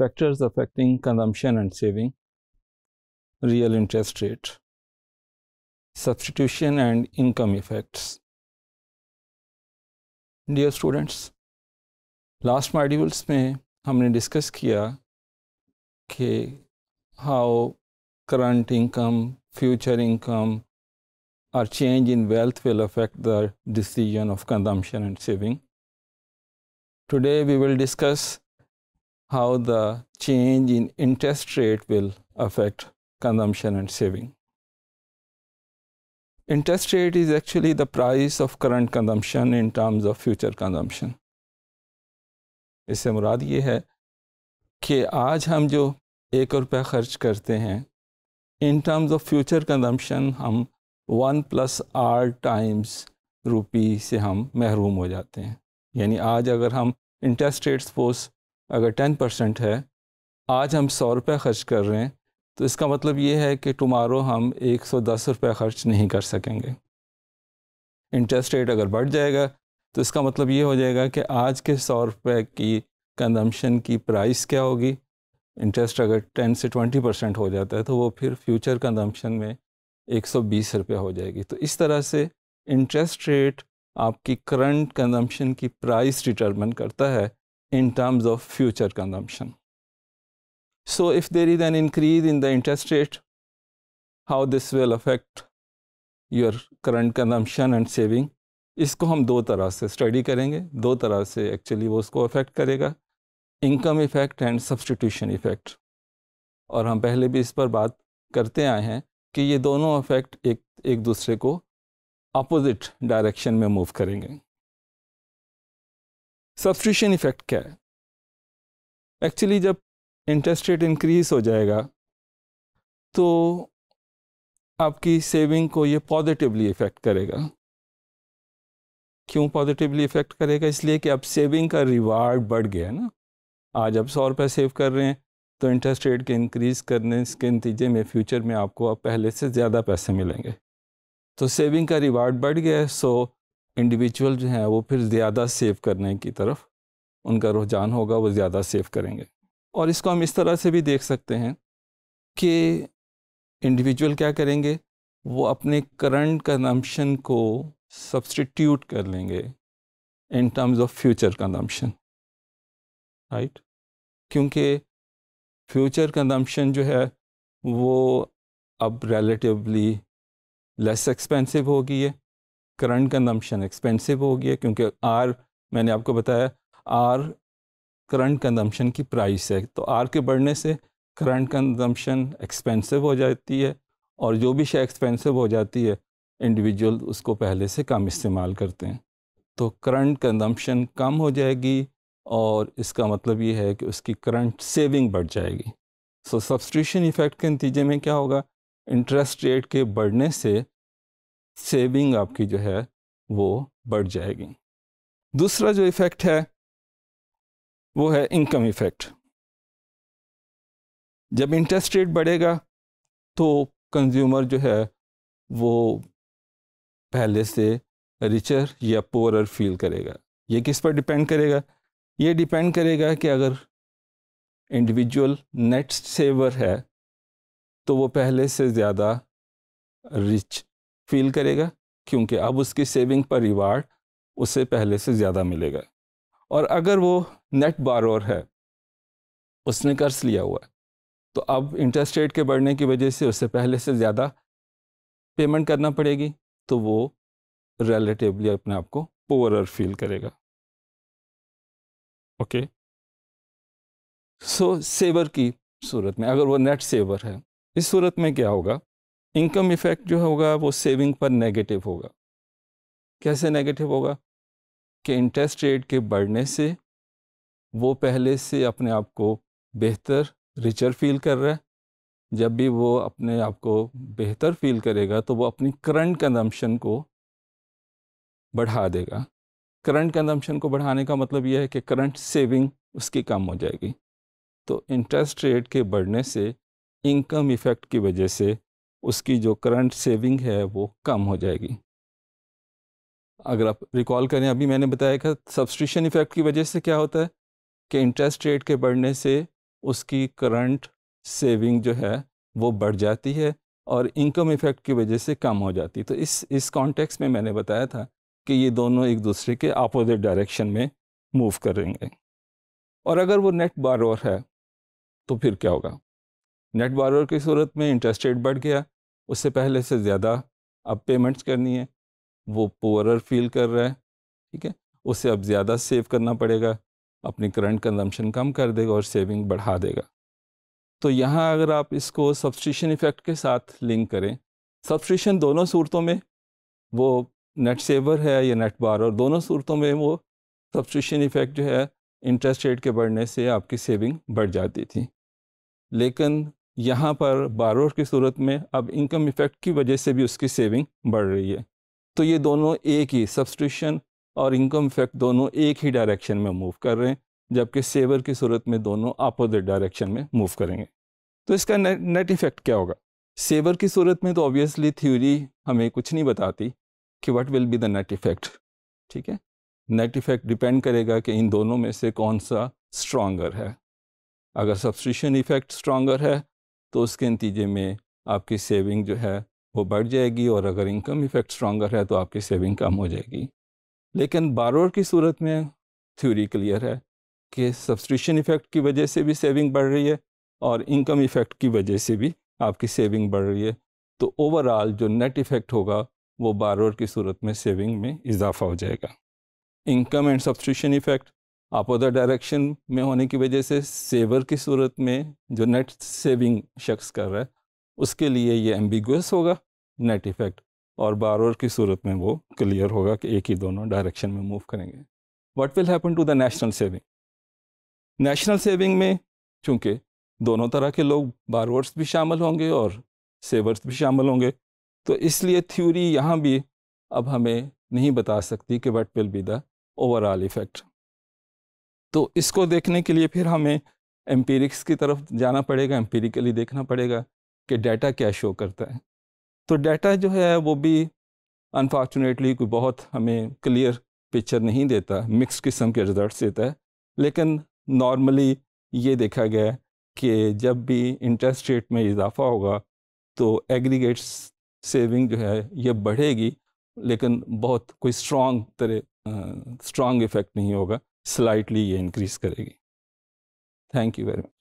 factors affecting consumption and saving, real interest rate, substitution and income effects. Dear students, last modules mein humne discuss kiya ke how current income, future income or change in wealth will affect the decision of consumption and saving. Today we will discuss how the change in interest rate will affect consumption and saving. Interest rate is actually the price of current consumption in terms of future consumption. इससे मुराद ये है कि आज हम जो एक रुपया ख़र्च करते हैं in terms of future consumption हम one plus R times rupee से हम महरूम हो जाते हैं यानी आज अगर हम इंटरेस्ट रेट सपोज अगर टेन परसेंट है आज हम सौ रुपये ख़र्च कर रहे हैं तो इसका मतलब ये है कि टुमारो हम एक सौ दस रुपये ख़र्च नहीं कर सकेंगे इंटरेस्ट रेट अगर बढ़ जाएगा तो इसका मतलब ये हो जाएगा कि आज के सौ रुपये की कंजम्पशन की प्राइस क्या होगी इंटरेस्ट अगर टेन से ट्वेंटी परसेंट हो जाता है तो वो फिर फ्यूचर कंजम्पशन में एक सौ बीस रुपये हो जाएगी तो इस तरह से इंटरेस्ट रेट आपकी करंट कंजम्पशन की प्राइस डिटर्मन करता है in terms of future consumption. So if there is an increase in the interest rate, how this will affect your current consumption and saving, इसको हम दो तरह से स्टडी करेंगे दो तरह से एक्चुअली वो उसको अफेक्ट करेगा income effect and substitution effect और हम पहले भी इस पर बात करते आए हैं कि ये दोनों इफ़ेक्ट एक एक दूसरे को अपोजिट डायरेक्शन में मूव करेंगे सब्सट्रीशन इफेक्ट क्या है एक्चुअली जब इंटरेस्ट रेट इंक्रीज हो जाएगा तो आपकी सेविंग को ये पॉजिटिवली इफ़ेक्ट करेगा क्यों पॉजिटिवली इफ़ेक्ट करेगा इसलिए कि अब सेविंग का रिवार्ड बढ़ गया है ना आज आप सौ रुपये सेव कर रहे हैं तो इंटरेस्ट रेट के इंक्रीज़ करने के नतीजे में फ्यूचर में आपको अब पहले से ज़्यादा पैसे मिलेंगे तो सेविंग का रिवार्ड बढ़ गया है सो इंडिविजुअल जो हैं वो फिर ज़्यादा सेव करने की तरफ उनका रुझान होगा वो ज़्यादा सेव करेंगे और इसको हम इस तरह से भी देख सकते हैं कि इंडिविजुअल क्या करेंगे वो अपने करंट कंजम्पशन को सब्सटीट्यूट कर लेंगे in terms of future consumption right क्योंकि फ्यूचर कंजम्पशन जो है वो अब रिलेटिवली लेस एक्सपेंसिव हो गई है करंट कंजम्पशन एक्सपेंसिव होगी है क्योंकि आर मैंने आपको बताया आर करंट कंजम्पशन की प्राइस है तो आर के बढ़ने से करंट कंजम्पशन एक्सपेंसिव हो जाती है और जो भी शेय एक्सपेंसिव हो जाती है इंडिविजुअल उसको पहले से कम इस्तेमाल करते हैं तो करंट कंजम्पशन कम हो जाएगी और इसका मतलब ये है कि उसकी करंट सेविंग बढ़ जाएगी सो सब्सट्रीशन इफ़ेक्ट के नतीजे में क्या होगा इंटरेस्ट रेट के बढ़ने से सेविंग आपकी जो है वो बढ़ जाएगी दूसरा जो इफ़ेक्ट है वो है इनकम इफ़ेक्ट जब इंटरेस्ट रेट बढ़ेगा तो कंज्यूमर जो है वो पहले से रिचर या पोअर फील करेगा ये किस पर डिपेंड करेगा ये डिपेंड करेगा कि अगर इंडिविजुअल नेट सेवर है तो वो पहले से ज़्यादा रिच फील करेगा क्योंकि अब उसकी सेविंग पर रिवार्ड उससे पहले से ज़्यादा मिलेगा और अगर वो नेट बारोर है उसने कर्ज लिया हुआ है तो अब इंटरेस्ट रेट के बढ़ने की वजह से उससे पहले से ज़्यादा पेमेंट करना पड़ेगी तो वो रिलेटिवली अपने आप को पोअर फील करेगा ओके सो सेवर की सूरत में अगर वो नेट सेवर है इस सूरत में क्या होगा इनकम इफ़ेक्ट जो होगा वो सेविंग पर नेगेटिव होगा कैसे नेगेटिव होगा कि इंटरेस्ट रेट के बढ़ने से वो पहले से अपने आप को बेहतर रिचर फील कर रहा है जब भी वो अपने आप को बेहतर फील करेगा तो वो अपनी करंट कंजम्पशन को बढ़ा देगा करंट कंजम्पशन को बढ़ाने का मतलब यह है कि करंट सेविंग उसकी कम हो जाएगी तो इंटरेस्ट रेट के बढ़ने से इनकम इफ़ेक्ट की वजह से उसकी जो करंट सेविंग है वो कम हो जाएगी अगर आप रिकॉल करें अभी मैंने बताया था सब्सट्रिशन इफ़ेक्ट की वजह से क्या होता है कि इंटरेस्ट रेट के बढ़ने से उसकी करंट सेविंग जो है वो बढ़ जाती है और इनकम इफ़ेक्ट की वजह से कम हो जाती है तो इस इस कॉन्टेक्स में मैंने बताया था कि ये दोनों एक दूसरे के अपोजिट डायरेक्शन में मूव करेंगे और अगर वो नेट बार है तो फिर क्या होगा नेट बारवर की सूरत में इंटरेस्ट रेट बढ़ गया उससे पहले से ज़्यादा अब पेमेंट्स करनी है वो पुअर फील कर रहा है ठीक है उससे अब ज़्यादा सेव करना पड़ेगा अपनी करंट कंजम्पशन कम कर देगा और सेविंग बढ़ा देगा तो यहाँ अगर आप इसको सब्सट्रीशन इफ़ेक्ट के साथ लिंक करें सब्सट्रीशन दोनों सूरतों में वो नेट सेवर है या नेट बार और दोनों सूरतों में वो सब्सट्रीशन इफ़ेक्ट जो है इंटरेस्ट रेट के बढ़ने से आपकी सेविंग बढ़ जाती थी लेकिन यहाँ पर बारोर की सूरत में अब इनकम इफेक्ट की वजह से भी उसकी सेविंग बढ़ रही है तो ये दोनों एक ही सब्सट्रिक्शन और इनकम इफेक्ट दोनों एक ही डायरेक्शन में मूव कर रहे हैं जबकि सेवर की सूरत में दोनों अपोजिट डायरेक्शन में मूव करेंगे तो इसका नेट इफेक्ट क्या होगा सेवर की सूरत में तो ऑब्वियसली थ्योरी हमें कुछ नहीं बताती कि what will be the net effect ठीक है नेट इफेक्ट डिपेंड करेगा कि इन दोनों में से कौन सा स्ट्रॉन्गर है अगर सब्सट्रीशन इफेक्ट स्ट्रॉन्गर है तो उसके नतीजे में आपकी सेविंग जो है वो बढ़ जाएगी और अगर इनकम इफेक्ट स्ट्रॉगर है तो आपकी सेविंग कम हो जाएगी लेकिन बारोर की सूरत में थ्योरी क्लियर है कि सब्सट्रिशन इफ़ेक्ट की वजह से भी सेविंग बढ़ रही है और इनकम इफ़ेक्ट की वजह से भी आपकी सेविंग बढ़ रही है तो ओवरऑल जो नेट इफ़ेक्ट होगा वो बारोर की सूरत में सेविंग में इजाफा हो जाएगा इनकम एंड सब्सट्रिशन इफ़ेक्ट अपोदर डायरेक्शन में होने की वजह से सेवर की सूरत में जो नेट सेविंग शख्स कर रहा है उसके लिए ये एम्बिगस होगा नेट इफ़ेक्ट और बारोर की सूरत में वो क्लियर होगा कि एक ही दोनों डायरेक्शन में मूव करेंगे what will happen to the national saving national saving में चूँकि दोनों तरह के लोग बारवर्स भी शामिल होंगे और सेवर्स भी शामिल होंगे तो इसलिए थ्योरी यहाँ भी अब हमें नहीं बता सकती कि what will be the overall effect तो इसको देखने के लिए फिर हमें एम्पीरिक्स की तरफ जाना पड़ेगा एम्पीरिकली देखना पड़ेगा कि डाटा क्या शो करता है तो डाटा जो है वो भी अनफॉर्चुनेटली कोई बहुत हमें क्लियर पिक्चर नहीं देता मिक्स किस्म के रिजल्ट्स देता है लेकिन नॉर्मली ये देखा गया कि जब भी इंटरेस्ट रेट में इजाफा होगा तो एग्रीगेट्स सेविंग जो है ये बढ़ेगी लेकिन बहुत कोई स्ट्रॉन्ग तरह स्ट्रॉन्ग इफ़ेक्ट नहीं होगा स्लाइटली ये इंक्रीज़ करेगी थैंक यू वेरी मच